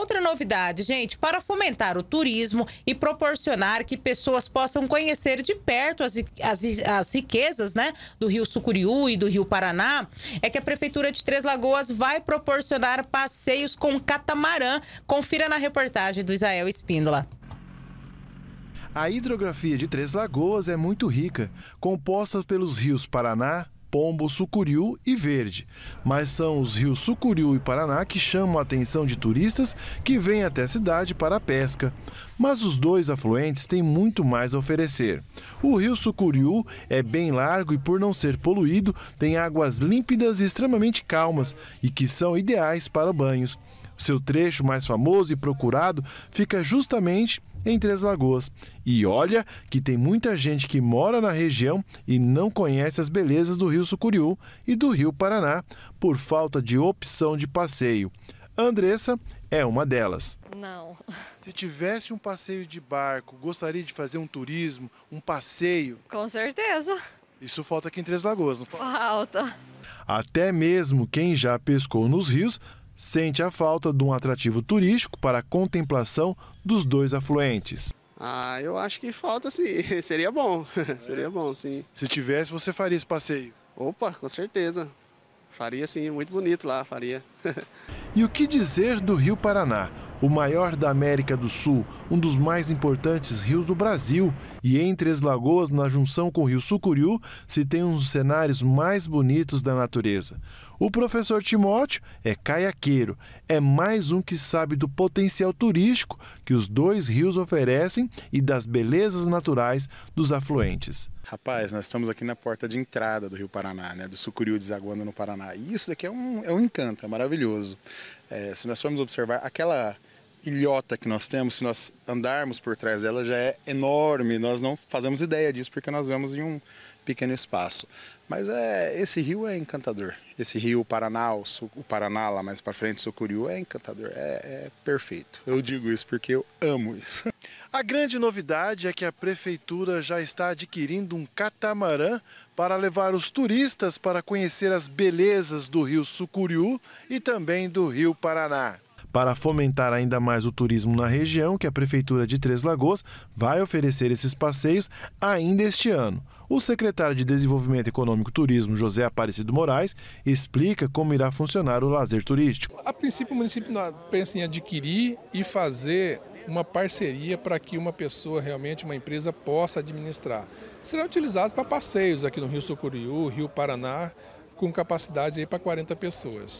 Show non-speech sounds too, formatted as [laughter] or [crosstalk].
outra novidade, gente, para fomentar o turismo e proporcionar que pessoas possam conhecer de perto as, as, as riquezas, né, do Rio Sucuriú e do Rio Paraná, é que a Prefeitura de Três Lagoas vai proporcionar passeios com catamarã. Confira na reportagem do Israel Espíndola. A hidrografia de Três Lagoas é muito rica, composta pelos rios Paraná, Pombo, Sucuriú e Verde. Mas são os rios Sucuriú e Paraná que chamam a atenção de turistas que vêm até a cidade para a pesca. Mas os dois afluentes têm muito mais a oferecer. O rio Sucuriú é bem largo e, por não ser poluído, tem águas límpidas e extremamente calmas e que são ideais para banhos. Seu trecho mais famoso e procurado fica justamente em Três Lagoas. E olha que tem muita gente que mora na região e não conhece as belezas do Rio Sucuriú e do Rio Paraná por falta de opção de passeio. Andressa é uma delas. Não. Se tivesse um passeio de barco, gostaria de fazer um turismo, um passeio? Com certeza. Isso falta aqui em Três Lagoas, não falta? Falta. Até mesmo quem já pescou nos rios sente a falta de um atrativo turístico para a contemplação dos dois afluentes. Ah, eu acho que falta sim. [laughs] Seria bom. É. [laughs] Seria bom, sim. Se tivesse, você faria esse passeio? Opa, com certeza. Faria sim, muito bonito lá, faria. [laughs] e o que dizer do Rio Paraná? o maior da América do Sul, um dos mais importantes rios do Brasil. E entre as lagoas, na junção com o rio Sucuriú, se tem um dos cenários mais bonitos da natureza. O professor Timóteo é caiaqueiro, é mais um que sabe do potencial turístico que os dois rios oferecem e das belezas naturais dos afluentes. Rapaz, nós estamos aqui na porta de entrada do Rio Paraná, né, do Sucuriú desaguando no Paraná. E isso daqui é um, é um encanto, é maravilhoso. É, se nós formos observar aquela ilhota que nós temos, se nós andarmos por trás dela, já é enorme. Nós não fazemos ideia disso porque nós vemos em um pequeno espaço. Mas é, esse rio é encantador. Esse rio Paraná, o, Su, o Paraná lá mais para frente, Sucuriú, é encantador. É, é perfeito. Eu digo isso porque eu amo isso. [laughs] A grande novidade é que a prefeitura já está adquirindo um catamarã para levar os turistas para conhecer as belezas do rio Sucuriú e também do rio Paraná. Para fomentar ainda mais o turismo na região, que a Prefeitura de Três Lagoas vai oferecer esses passeios ainda este ano. O secretário de Desenvolvimento Econômico e Turismo, José Aparecido Moraes, explica como irá funcionar o lazer turístico. A princípio, o município pensa em adquirir e fazer uma parceria para que uma pessoa, realmente uma empresa, possa administrar. Serão utilizados para passeios aqui no Rio Sucuriú, Rio Paraná, com capacidade aí para 40 pessoas.